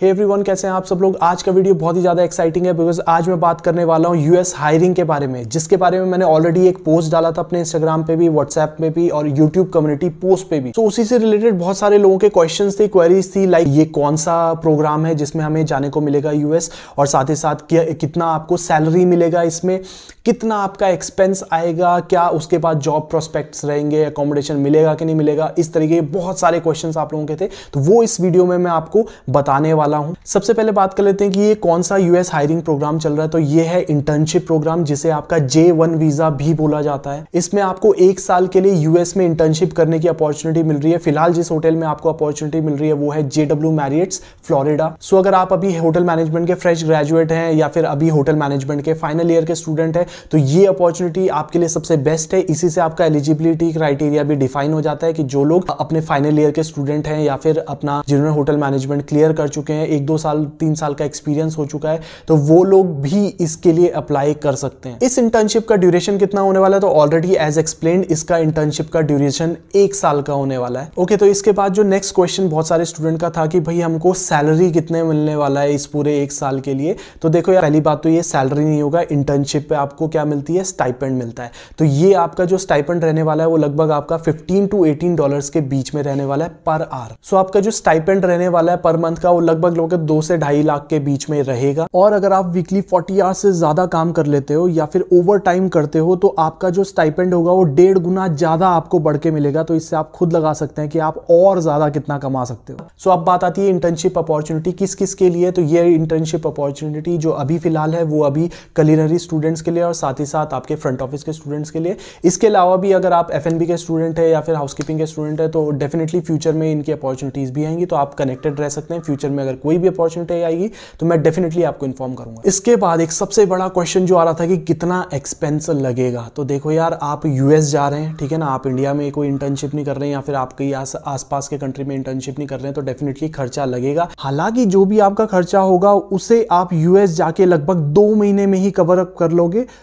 hey everyone कैसे हैं आप सब लोग आज का वीडियो बहुत ही ज़्यादा एक्साइटिंग है बिकॉज आज मैं बात करने वाला हूँ यूएस हायरिंग के बारे में जिसके बारे में मैंने ऑलरेडी एक पोस्ट डाला था अपने इंस्टाग्राम पे भी व्हाट्सएप पे भी और यूट्यूब कम्युनिटी पोस्ट पे भी तो so, उसी से रिलेटेड बहुत सारे लोगों के क्वेश्चन थे क्वेरीज थी लाइक ये कौन सा प्रोग्राम है जिसमें हमें जाने को मिलेगा यूएस और साथ ही साथ कितना आपको सैलरी मिलेगा इसमें कितना आपका एक्सपेंस आएगा क्या उसके बाद जॉब प्रोस्पेक्ट्स रहेंगे अकोमोडेशन मिलेगा कि नहीं मिलेगा इस तरीके के बहुत सारे क्वेश्चन आप लोगों के थे तो वो इस वीडियो में मैं आपको बताने वाला हूँ सबसे पहले बात कर लेते हैं कि ये कौन सा यूएस हायरिंग प्रोग्राम चल रहा है तो ये है इंटर्नशिप प्रोग्राम जिसे आपका जे वन वीजा भी बोला जाता है इसमें आपको एक साल के लिए यूएस में इंटर्नशिप करने की अपॉर्चुनिटी मिल रही है फिलहाल जिस होटल में आपको अपॉर्चुनिटी मिल रही है वो है जेडब्ल्यू मैरियट्स फ्लोरिडा सो अगर आप अभी होटल मैनेजमेंट के फ्रेश ग्रेजुएट हैं या फिर अभी होटल मैनेजमेंट के फाइनल ईयर के स्टूडेंट है तो ये अपॉर्चुनिटी आपके लिए सबसे बेस्ट है इसी से आपका एलिजिबिलिटी क्राइटेरिया भी डिफाइन हो जाता है कि जो लोग अपने फाइनल ईयर के स्टूडेंट हैं या फिर अपना जिन्होंने होटल मैनेजमेंट क्लियर कर चुके हैं एक दो साल तीन साल का एक्सपीरियंस हो चुका है तो वो लोग भी इसके लिए अप्लाई कर सकते हैं इस इंटर्नशिप का ड्यूरेशन कितना होने वाला है तो ऑलरेडी एज एक्सप्लेन इसका इंटर्नशिप का ड्यूरेशन एक साल का होने वाला है ओके okay, तो इसके बाद जो नेक्स्ट क्वेश्चन बहुत सारे स्टूडेंट का था कि भाई हमको सैलरी कितने मिलने वाला है इस पूरे एक साल के लिए तो देखो यार पहली बात तो ये सैलरी नहीं होगा इंटर्नशिप पे आपको आपको क्या मिलती है स्टाइपेंड मिलता है तो ये आपका जो स्टाइपेंड रहने वाला है वो लगभग आपका 15 टू 18 डॉलर्स के बीच में रहने वाला है पर आर सो so आपका जो स्टाइपेंड रहने वाला है पर मंथ का वो लगभग लोग दो से ढाई लाख के बीच में रहेगा और अगर आप वीकली फोर्टी आवर्स से ज्यादा काम कर लेते हो या फिर ओवर टाइम करते हो तो आपका जो स्टाइपेंड होगा वो डेढ़ गुना ज्यादा आपको बढ़ के मिलेगा तो इससे आप खुद लगा सकते हैं कि आप और ज्यादा कितना कमा सकते हो सो so, अब बात आती है इंटर्नशिप अपॉर्चुनिटी किस किस के लिए तो ये इंटर्नशिप अपॉर्चुनिटी जो अभी फिलहाल है वो अभी कलिनरी स्टूडेंट्स के लिए और और साथ ही साथ आपके फ्रंट ऑफिस के स्टूडेंट्स के लिए इसके अलावा भी अगर आप एफ के स्टूडेंट है या फिर हाउसकीपिंग के स्टूडेंट है तो डेफिनेटली फ्यूचर में इनकी अपॉर्चुनिटीज़ भी आएंगी तो आप कनेक्टेड रह सकते हैं फ्यूचर में अगर कोई भी अपॉर्चुनिटी आएगी तो मैं डेफिनेटली आपको इन्फॉर्म करूंगा इसके बाद एक सबसे बड़ा क्वेश्चन जो आ रहा था कि कितना एक्सपेंस लगेगा तो देखो यार आप यूएस जा रहे हैं ठीक है ना आप इंडिया में कोई इंटर्नशिप नहीं कर रहे हैं या फिर आपके आस आसपास के कंट्री में इंटर्नशिप नहीं कर रहे हैं तो डेफिनेटली खर्चा लगेगा हालांकि जो भी आपका खर्चा होगा उसे आप यूएस जाके लगभग दो महीने में ही कवर अप कर लोगे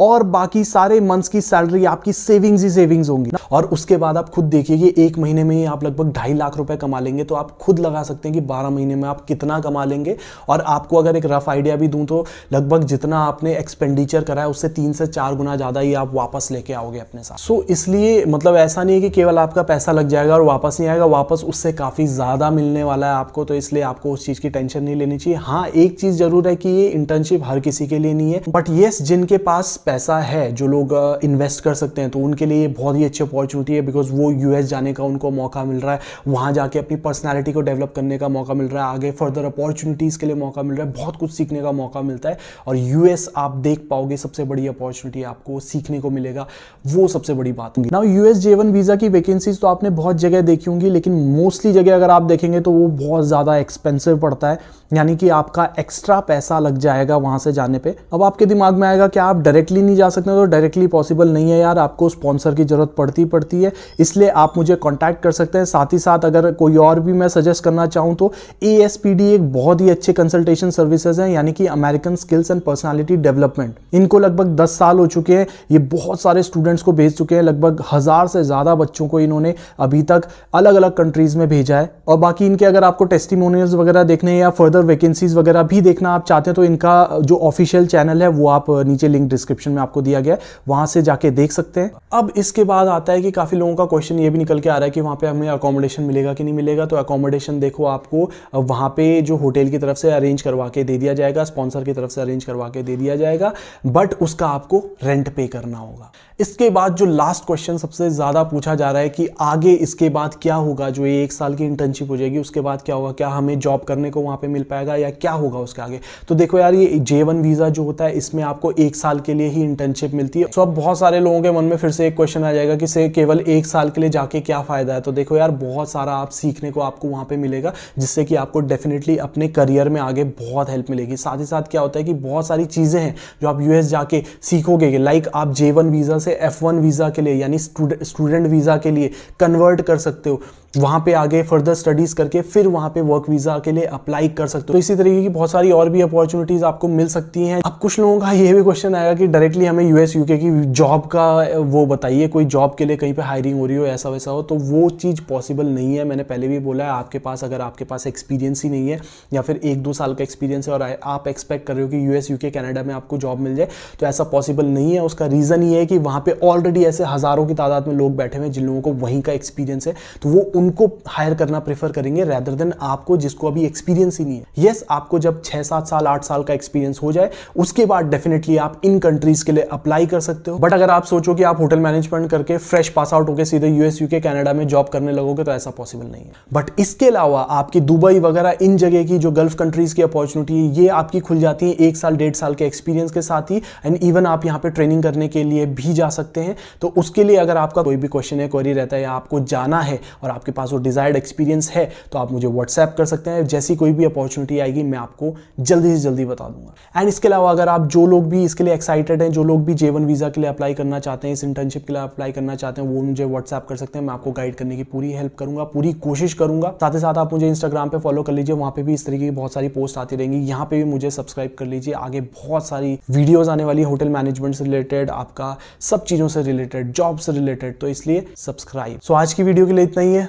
और बाकी सारे मंथ्स की सैलरी आपकी सेविंग्स ही सेविंग्स होंगी और उसके बाद आप खुद देखिए कि एक महीने में ही आप लगभग ढाई लाख रुपए कमा लेंगे तो आप खुद लगा सकते हैं कि बारह महीने में आप कितना कमा लेंगे और आपको अगर एक रफ आइडिया भी दूं तो लगभग जितना आपने एक्सपेंडिचर करा है उससे तीन से चार गुना ज़्यादा ही आप वापस लेके आओगे अपने साथ सो so, इसलिए मतलब ऐसा नहीं है कि केवल आपका पैसा लग जाएगा और वापस नहीं आएगा वापस उससे काफ़ी ज़्यादा मिलने वाला है आपको तो इसलिए आपको उस चीज़ की टेंशन नहीं लेनी चाहिए हाँ एक चीज़ ज़रूर है कि ये इंटर्नशिप हर किसी के लिए नहीं है बट येस जिनके पास पैसा है जो लोग इन्वेस्ट कर सकते हैं तो उनके लिए बहुत ही अच्छी अपॉर्चुनिटी है बिकॉज वो यूएस जाने का उनको मौका मिल रहा है वहाँ जाके अपनी पर्सनैलिटी को डेवलप करने का मौका मिल रहा है आगे फर्दर अपॉर्चुनिटीज़ के लिए मौका मिल रहा है बहुत कुछ सीखने का मौका मिलता है और यूएस आप देख पाओगे सबसे बड़ी अपॉर्चुनिटी आपको सीखने को मिलेगा वो सबसे बड़ी बात होगी ना यूएस जेवन वीज़ा की वैकेंसीज तो आपने बहुत जगह देखी होंगी लेकिन मोस्टली जगह अगर आप देखेंगे तो वो बहुत ज़्यादा एक्सपेंसिव पड़ता है यानी कि आपका एक्स्ट्रा पैसा लग जाएगा वहाँ से जाने पर अब आपके दिमाग में आएगा कि आप डायरेक्टली डायरेक्टली नहीं जा सकते तो डायरेक्टली पॉसिबल नहीं है यार आपको स्पॉन्सर की ज़रूरत पड़ती पड़ती है इसलिए आप मुझे कॉन्टैक्ट कर सकते हैं साथ ही साथ अगर कोई और भी मैं सजेस्ट करना चाहूँ तो ए एक बहुत ही अच्छे कंसल्टेशन सर्विसेज हैं यानी कि American skills and personality development इनको लगभग दस साल हो चुके हैं ये बहुत सारे स्टूडेंट्स को भेज चुके हैं लगभग हज़ार से ज़्यादा बच्चों को इन्होंने अभी तक अलग अलग कंट्रीज़ में भेजा है और बाकी इनके अगर आपको टेस्टिमोनियल्स वगैरह देखने या फर्दर वैकेंसीज वगैरह भी देखना आप चाहते हैं तो इनका जो ऑफिशियल चैनल है वो आप नीचे लिंक डिस्क्रिप्शन डिस्क्रिप्शन में आपको दिया गया है वहां से जाके देख सकते हैं अब इसके बाद आता है कि काफ़ी लोगों का क्वेश्चन ये भी निकल के आ रहा है कि वहां पे हमें अकोमोडेशन मिलेगा कि नहीं मिलेगा तो अकोमोडेशन देखो आपको वहां पर जो होटल की तरफ से अरेंज करवा के दे दिया जाएगा स्पॉन्सर की तरफ से अरेंज करवा के दे दिया जाएगा बट उसका आपको रेंट पे करना होगा इसके बाद जो लास्ट क्वेश्चन सबसे ज़्यादा पूछा जा रहा है कि आगे इसके बाद क्या होगा जो एक साल की इंटर्नशिप हो जाएगी उसके बाद क्या होगा क्या हमें जॉब करने को वहां पे मिल पाएगा या क्या होगा उसके आगे तो देखो यार ये जे वन वीज़ा जो होता है इसमें आपको एक साल के लिए ही की इंटर्नशिप मिलती है सो अब बहुत सारे लोगों के मन में फिर से एक क्वेश्चन आ जाएगा कि से केवल एक साल के लिए जाके क्या फ़ायदा है तो देखो यार बहुत सारा आप सीखने को आपको वहां पर मिलेगा जिससे कि आपको डेफिनेटली अपने करियर में आगे बहुत हेल्प मिलेगी साथ ही साथ क्या होता है कि बहुत सारी चीज़ें हैं जो आप यूएस जाके सीखोगे लाइक आप जे वीज़ा से एफ वीज़ा के लिए यानी स्टूडेंट वीज़ा के लिए कन्वर्ट कर सकते हो वहाँ पे आगे फर्दर स्टडीज़ करके फिर वहाँ पे वर्क वीज़ा के लिए अप्लाई कर सकते हो तो इसी तरीके की बहुत सारी और भी अपॉर्चुनिटीज़ आपको मिल सकती हैं अब कुछ लोगों का ये भी क्वेश्चन आएगा कि डायरेक्टली हमें यूएस यूके की जॉब का वो बताइए कोई जॉब के लिए कहीं पर हायरिंग हो रही हो ऐसा वैसा हो तो वो चीज़ पॉसिबल नहीं है मैंने पहले भी बोला है आपके पास अगर आपके पास एक्सपीरियंस ही नहीं है या फिर एक दो साल का एक्सपीरियंस है और आप एक्सपेक्ट कर रहे हो कि यूएस यूके कैनेडा में आपको जॉब मिल जाए तो ऐसा पॉसिबल नहीं है उसका रीज़न ये है कि वहाँ पर ऑलरेडी ऐसे हज़ारों की तादाद में लोग बैठे हुए हैं जिन लोगों को वहीं का एक्सपीरियंस है तो वो उनको हायर करना प्रेफर करेंगे रेदर देन आपको जिसको अभी एक्सपीरियंस ही नहीं है यस yes, आपको जब छह सात साल आठ साल का एक्सपीरियंस हो जाए उसके बाद डेफिनेटली आप इन कंट्रीज के लिए अप्लाई कर सकते हो बट अगर आप सोचो कि आप होटल मैनेजमेंट करके फ्रेश पास आउट होकर सीधे यूएस यूके कैनेडा में जॉब करने लगोगे तो ऐसा पॉसिबल नहीं है बट इसके अलावा आपकी दुबई वगैरह इन जगह की जो गल्फ कंट्रीज की अपॉर्चुनिटी है ये आपकी खुल जाती है एक साल डेढ़ साल के एक्सपीरियंस के साथ ही एंड इवन आप यहाँ पे ट्रेनिंग करने के लिए भी जा सकते हैं तो उसके लिए अगर आपका कोई भी क्वेश्चन है क्वेरी रहता है या आपको जाना है और आपके आपके पास वो डिज़ायर्ड एक्सपीरियंस है तो आप मुझे व्हाट्सएप कर सकते हैं जैसी कोई भी अपॉर्चुनिटी आएगी मैं आपको जल्दी से जल्दी बता दूंगा एंड इसके अलावा अगर आप जो लोग भी इसके लिए एक्साइटेड हैं जो लोग भी जेवन वीज़ा के लिए अप्लाई करना चाहते हैं इस इंटर्नशिप के लिए अप्लाई करना चाहते हैं वो मुझे व्हाट्सएप कर सकते हैं मैं आपको गाइड करने की पूरी हेल्प करूंगा पूरी कोशिश करूंगा साथ ही साथ आप मुझे इंस्टाग्राम पर फॉलो कर लीजिए वहां पर भी इस तरीके की बहुत सारी पोस्ट आती रहेंगी यहाँ पे भी मुझे सब्सक्राइब कर लीजिए आगे बहुत सारी वीडियोज आने वाली होटल मैनेजमेंट से रिलेटेड आपका सब चीज़ों से रिलेटेड जॉब से रिलेटेड तो इसलिए सब्सक्राइब सो आज की वीडियो के लिए इतना ही है